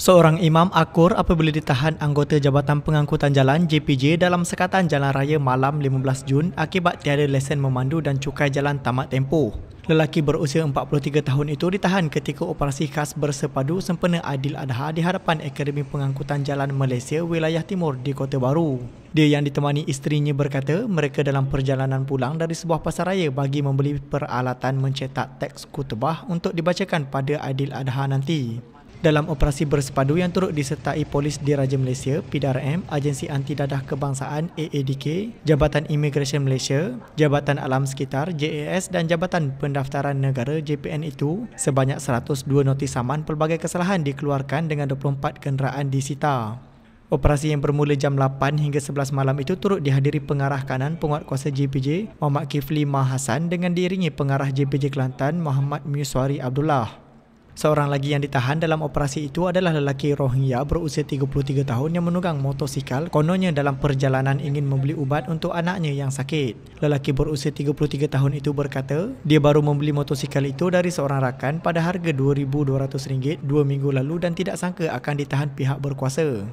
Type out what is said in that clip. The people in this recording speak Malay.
Seorang imam akur apabila ditahan anggota Jabatan Pengangkutan Jalan JPJ dalam sekatan jalan raya malam 15 Jun akibat tiada lesen memandu dan cukai jalan tamat tempoh. Lelaki berusia 43 tahun itu ditahan ketika operasi khas bersepadu sempena Adil Adha di hadapan Akademi Pengangkutan Jalan Malaysia Wilayah Timur di Kota Baru. Dia yang ditemani isterinya berkata mereka dalam perjalanan pulang dari sebuah pasaraya bagi membeli peralatan mencetak teks kutubah untuk dibacakan pada Adil Adha nanti dalam operasi bersepadu yang turut disertai polis di diraja Malaysia PDRM, Agensi Anti Dadah Kebangsaan AADK, Jabatan Immigration Malaysia, Jabatan Alam Sekitar JAS dan Jabatan Pendaftaran Negara JPN itu, sebanyak 102 notis saman pelbagai kesalahan dikeluarkan dengan 24 kenderaan disita. Operasi yang bermula jam 8 hingga 11 malam itu turut dihadiri pengarah kanan penguat kuasa JPJ Muhammad Kifli Mahasan dengan diiringi pengarah JPJ Kelantan Muhammad Muswari Abdullah. Seorang lagi yang ditahan dalam operasi itu adalah lelaki Rohingya berusia 33 tahun yang menunggang motosikal kononnya dalam perjalanan ingin membeli ubat untuk anaknya yang sakit. Lelaki berusia 33 tahun itu berkata, dia baru membeli motosikal itu dari seorang rakan pada harga RM2,200 dua minggu lalu dan tidak sangka akan ditahan pihak berkuasa.